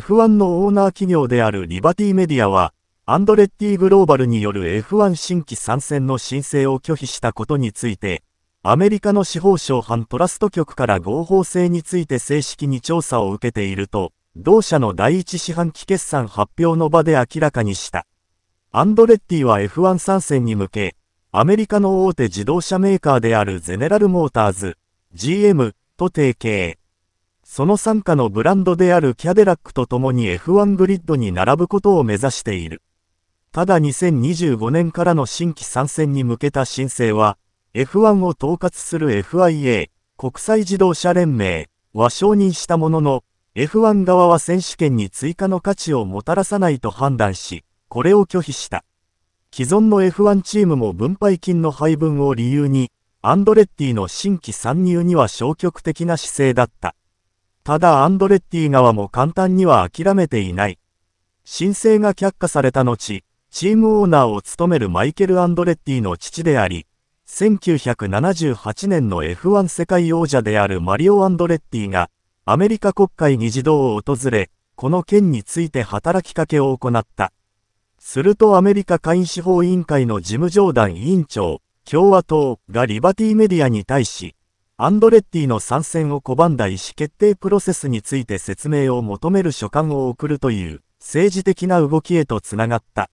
F1 のオーナー企業であるリバティメディアは、アンドレッティグローバルによる F1 新規参戦の申請を拒否したことについて、アメリカの司法省反トラスト局から合法性について正式に調査を受けていると、同社の第一四半期決算発表の場で明らかにした。アンドレッティは F1 参戦に向け、アメリカの大手自動車メーカーであるゼネラルモーターズ、GM と提携。その傘下のブランドであるキャデラックと共に F1 グリッドに並ぶことを目指している。ただ2025年からの新規参戦に向けた申請は、F1 を統括する FIA、国際自動車連盟は承認したものの、F1 側は選手権に追加の価値をもたらさないと判断し、これを拒否した。既存の F1 チームも分配金の配分を理由に、アンドレッティの新規参入には消極的な姿勢だった。ただアンドレッティ側も簡単には諦めていない。申請が却下された後、チームオーナーを務めるマイケル・アンドレッティの父であり、1978年の F1 世界王者であるマリオ・アンドレッティが、アメリカ国会議事堂を訪れ、この件について働きかけを行った。するとアメリカ会員司法委員会の事務上団委員長、共和党がリバティメディアに対し、アンドレッティの参戦を拒んだ意思決定プロセスについて説明を求める書簡を送るという政治的な動きへとつながった。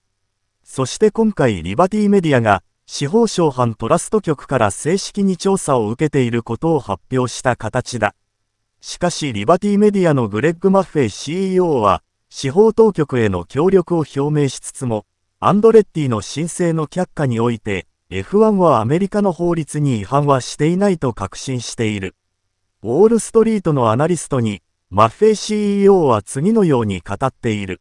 そして今回リバティメディアが司法省犯トラスト局から正式に調査を受けていることを発表した形だ。しかしリバティメディアのグレッグ・マッフェイ CEO は司法当局への協力を表明しつつもアンドレッティの申請の却下において F1 はアメリカの法律に違反はしていないと確信している。ウォール・ストリートのアナリストに、マッフェイ CEO は次のように語っている。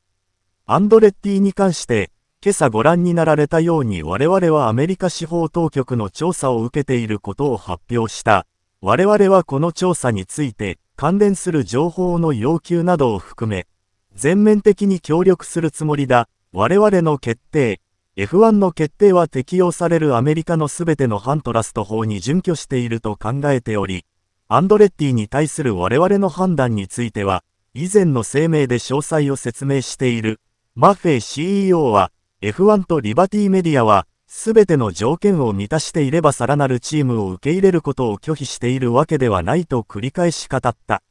アンドレッティに関して、今朝ご覧になられたように我々はアメリカ司法当局の調査を受けていることを発表した。我々はこの調査について、関連する情報の要求などを含め、全面的に協力するつもりだ。我々の決定、F1 の決定は適用されるアメリカのすべてのハントラスト法に準拠していると考えており、アンドレッティに対する我々の判断については、以前の声明で詳細を説明している、マフェ CEO は、F1 とリバティメディアは、すべての条件を満たしていればさらなるチームを受け入れることを拒否しているわけではないと繰り返し語った。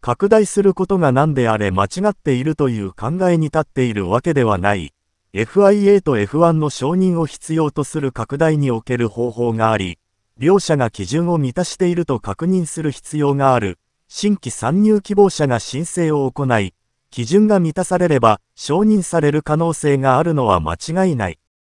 拡大することが何であれ間違っているという考えに立っているわけではない。FIA と F1 の承認を必要とする拡大における方法があり、両者が基準を満たしていると確認する必要がある。新規参入希望者が申請を行い、基準が満たされれば承認される可能性があるのは間違いない。